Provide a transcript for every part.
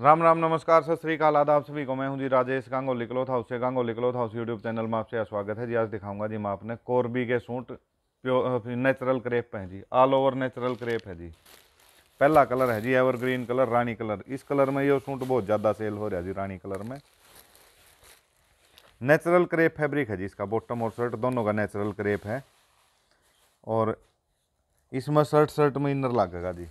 राम राम नमस्कार सत श्रीकाल आदाब सभी को मैं हूं जी राजेश गांगो लिकलो था से गांगो था उस यूट्यूब चैनल में आपसे स्वागत है जी आज दिखाऊंगा जी मैं आपने कोरबी के सूट नेचुरल क्रेप पे हैं जी ऑल ओवर नेचुरल क्रेप है जी पहला कलर है जी एवरग्रीन कलर रानी कलर इस कलर में ये सूट बहुत ज़्यादा सेल हो रहा है जी रानी कलर में नेचुरल क्रेप फैब्रिक है जी इसका बॉटम और शर्ट दोनों का नेचुरल क्रेप है और इसमें शर्ट शर्ट में इनर लगेगा जी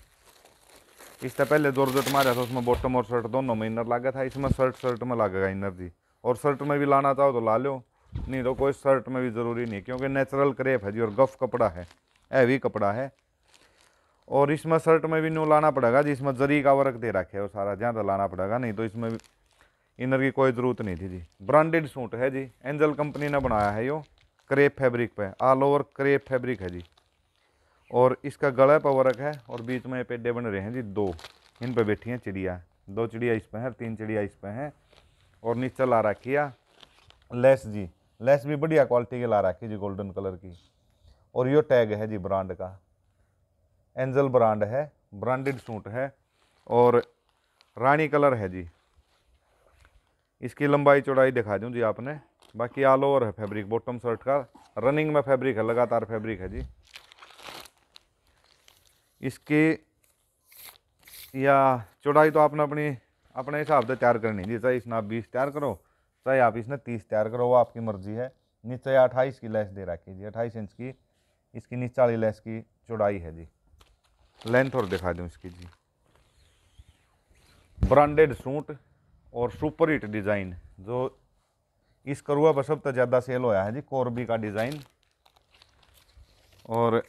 इससे पहले जोर जोट मारा था उसमें बॉटम और शर्ट दोनों में इनर लागा था इसमें शर्ट शर्ट में लगेगा इनर जी और शर्ट में भी लाना चाहो तो ला लो नहीं तो कोई शर्ट में भी ज़रूरी नहीं क्योंकि नेचुरल क्रेप है जी और गफ कपड़ा है हैवी कपड़ा है और इसमें शर्ट में भी नहीं लाना पड़ेगा जी इसमें जरी का वर्क दे रखे हो सारा ज़्यादा लाना पड़ेगा नहीं तो इसमें भी इनर की कोई ज़रूरत नहीं थी जी ब्रांडेड सूट है जी एंजल कंपनी ने बनाया है यो क्रेप फैब्रिक पे ऑल ओवर क्रेप फैब्रिक है जी और इसका गला पर वर्क है और बीच में पेडे बन रहे हैं जी दो इन पर बैठी हैं चिड़िया दो चिड़िया इस पर हैं तीन चिड़िया इस पर हैं और नीचे ला रखी है लेस जी लेस भी बढ़िया क्वालिटी की ला रखी जी गोल्डन कलर की और यो टैग है जी ब्रांड का एंजल ब्रांड है ब्रांडेड सूट है और रानी कलर है जी इसकी लंबाई चौड़ाई दिखा दूँ जी आपने बाकी ऑल ओवर है फैब्रिक बॉटम शर्ट का रनिंग में फैब्रिक है लगातार फैब्रिक है जी इसके या चौड़ाई तो आपने अपनी अपने हिसाब से तैयार करनी थी चाहे इसने आप बीस तैयार करो चाहे आप इसने तीस तैयार करो वो आपकी मर्जी है नीचे अट्ठाईस की लेस दे रखी जी अट्ठाईस इंच की इसकी नीचे वाली लेस की चौड़ाई है जी लेंथ और दिखा दूँ इसकी जी ब्रांडेड सूट और सुपर हिट डिज़ाइन जो इस करुआ पर सबसे तो ज़्यादा सेल होया है जी कोरबी का डिज़ाइन और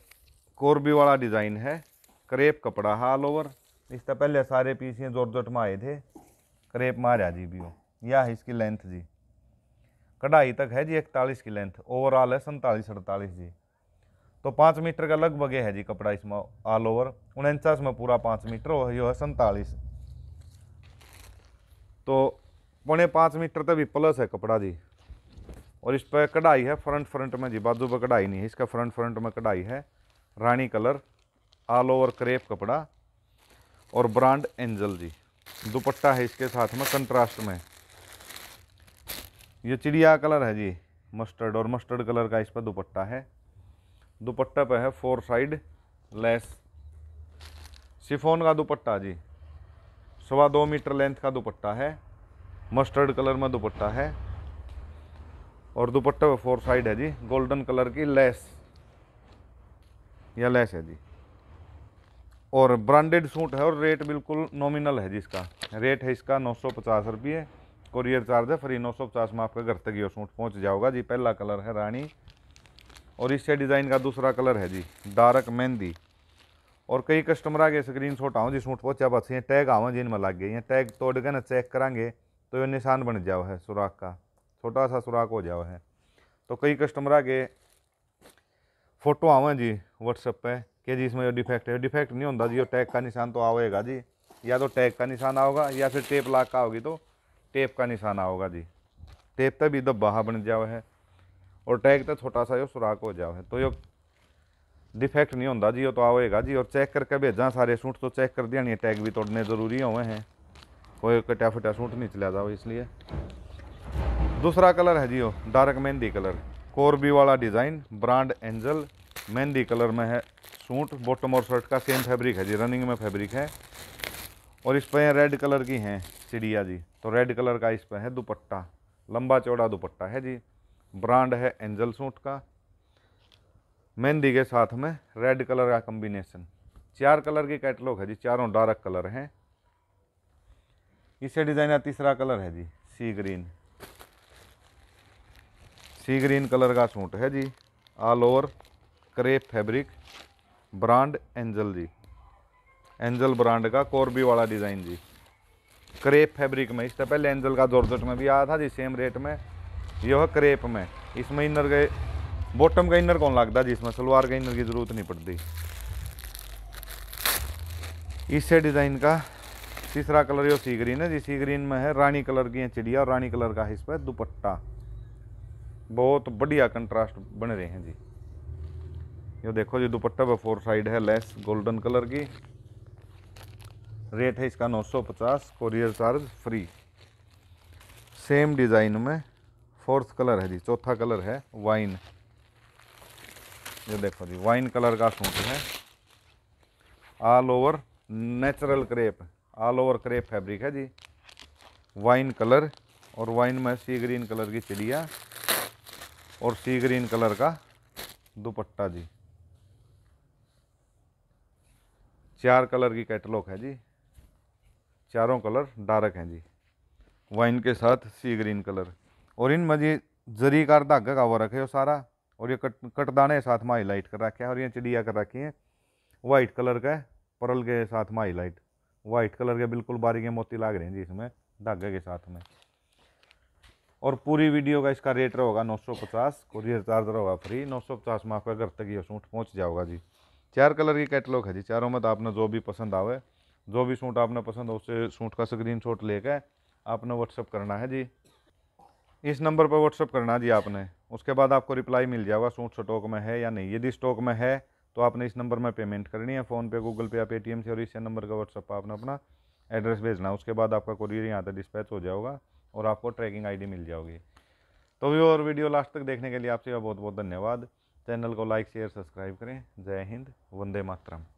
कोरबी वाला डिज़ाइन है करेप कपड़ा है ऑल ओवर इससे तो पहले सारे पीस ये जोर जोट में आए थे करेप मारा जी भी हो यह है इसकी लेंथ जी कढ़ाई तक है जी इकतालीस की लेंथ ओवरऑल है सैंतालीस अड़तालीस जी तो पाँच मीटर का लगभग है जी कपड़ा इसमें ऑल ओवर उनचास में पूरा पाँच मीटर और यो है सैंतालीस तो पौने पाँच मीटर तक भी प्लस है कपड़ा जी और इस पर कढ़ाई है फ्रंट फ्रंट में जी बाजू पर कढ़ाई नहीं है इसका फ्रंट फ्रंट में कढ़ाई है रानी कलर ऑल ओवर क्रेप कपड़ा और ब्रांड एंजल जी दुपट्टा है इसके साथ में कंट्रास्ट में ये चिड़िया कलर है जी मस्टर्ड और मस्टर्ड कलर का इस पर दुपट्टा है दुपट्टा पे है फोर साइड लेस शिफोन का दुपट्टा जी सवा दो मीटर लेंथ का दुपट्टा है मस्टर्ड कलर में दुपट्टा है और दुपट्टे पे फोर साइड है जी गोल्डन कलर की लेस या लेस है जी और ब्रांडेड सूट है और रेट बिल्कुल नॉमिनल है जिसका रेट है इसका नौ सौ पचास रुपये कोरियर चार्ज है फ्री नौ सौ पचास में आपका घर तक ये सूट पहुंच जाओगा जी पहला कलर है रानी और इससे डिज़ाइन का दूसरा कलर है जी डार्क मेहंदी और कई कस्टमर आगे स्क्रीन शॉट आओ जी सूट पहुँचा बस ये टैग आवा जिन में लग गए ये टैग तोड़ के ना चेक करेंगे तो ये निशान बन जाओ है सुराख का छोटा सा सुराख हो जाओ है तो कई कस्टमर आगे फ़ोटो आवें जी व्हाट्सएप पर कि जी इसमें डिफेक्ट है डिफेक्ट नहीं होता जी वो टैग का निशान तो आएगा जी या तो टैग का निशान आओगा या फिर टेप लाग का होगी तो टेप का निशान आओगा जी टेप तो भी दब्बाहा बन जाओ है और टैग तो छोटा सा जो सुराख हो जाओ है तो यो डिफेक्ट नहीं होता जी वो तो आएगा जी और चेक करके भेजा सारे सूट तो चेक कर दिया नहीं टैग भी तोड़ने ज़रूरी हुए हैं कोई कटा फटा सूट नहीं चला जाओ इसलिए दूसरा कलर है जी वो डार्क मेहंदी कलर कोरबी वाला डिज़ाइन ब्रांड एंजल मेहंदी कलर में है सूट बॉटम और शर्ट का सेम फैब्रिक है जी रनिंग में फैब्रिक है और इस पर रेड कलर की हैं चिड़िया जी तो रेड कलर का इस पर है दुपट्टा लंबा चौड़ा दुपट्टा है जी ब्रांड है एंजल सूट का मेहंदी के साथ में रेड कलर का कम्बिनेशन चार कलर की कैटलॉग है जी चारों डार्क कलर हैं इससे डिज़ाइन का तीसरा कलर है जी sea green sea green colour का सूट है जी all over crepe fabric brand Angel जी एंजल ब्रांड का कॉर्बी वाला डिज़ाइन जी क्रेप फैब्रिक में इससे पहले एंजल का जोरजट में भी आया था जी सेम रेट में यह क्रेप में इसमें इनर के बॉटम का इनर कौन लगता जी इसमें सलवार का इनर की ज़रूरत नहीं पड़ती इससे डिज़ाइन का तीसरा कलर यो सी ग्रीन है जी सी ग्रीन में है रानी कलर की चिड़िया और रानी कलर का इस पर दुपट्टा बहुत बढ़िया कंट्रास्ट बन रहे हैं जी ये देखो जी दुपट्टा पर फोर साइड है लेस गोल्डन कलर की रेट है इसका 950 courier charge free same design में फोर्थ कलर है जी चौथा कलर है वाइन ये देखो जी वाइन कलर का सूट है all over natural crepe all over crepe fabric है जी वाइन कलर और वाइन में सी ग्रीन कलर की चिड़िया और सी ग्रीन कलर का दुपट्टा जी चार कलर की कैटलॉग है जी चारों कलर डार्क हैं जी वाइन के साथ सी ग्रीन कलर और मजी जरी जरीकार धागा का वो रखे हो सारा और ये कट कटदाने साथ में हाईलाइट कर रखे हैं और ये चिड़िया कर रखी है वाइट कलर का परल के साथ में हाईलाइट वाइट कलर के बिल्कुल बारीक मोती लाग रहे हैं जी इसमें धागे के साथ में और पूरी वीडियो का इसका रेट रहेगा 950 कुरियर चार्ज रहेगा फ्री 950 में आपका घर तक ये सूट पहुँच जाओगा जी चार कलर की कैटलॉग है जी चारों में तो आपने जो भी पसंद आवे जो भी सूट आपने पसंद हो उससे सूट का स्क्रीन शॉट लेकर आपने व्हाट्सअप करना है जी इस नंबर पर व्हाट्सअप करना जी आपने उसके बाद आपको रिप्लाई मिल जाएगा सूट स्टॉक में है या नहीं यदि स्टॉक में है तो आपने इस नंबर में पेमेंट करनी है फ़ोनपे गूगल पे या पेटीएम से और इस नंबर का व्हाट्सअप पर आपने अपना एड्रेस भेजना उसके बाद आपका कुरियर यहाँ तक डिस्पैच हो जाएगा और आपको ट्रैकिंग आईडी मिल जाएगी तो व्यू और वीडियो लास्ट तक देखने के लिए आपसे बहुत बहुत धन्यवाद चैनल को लाइक शेयर सब्सक्राइब करें जय हिंद वंदे मातरम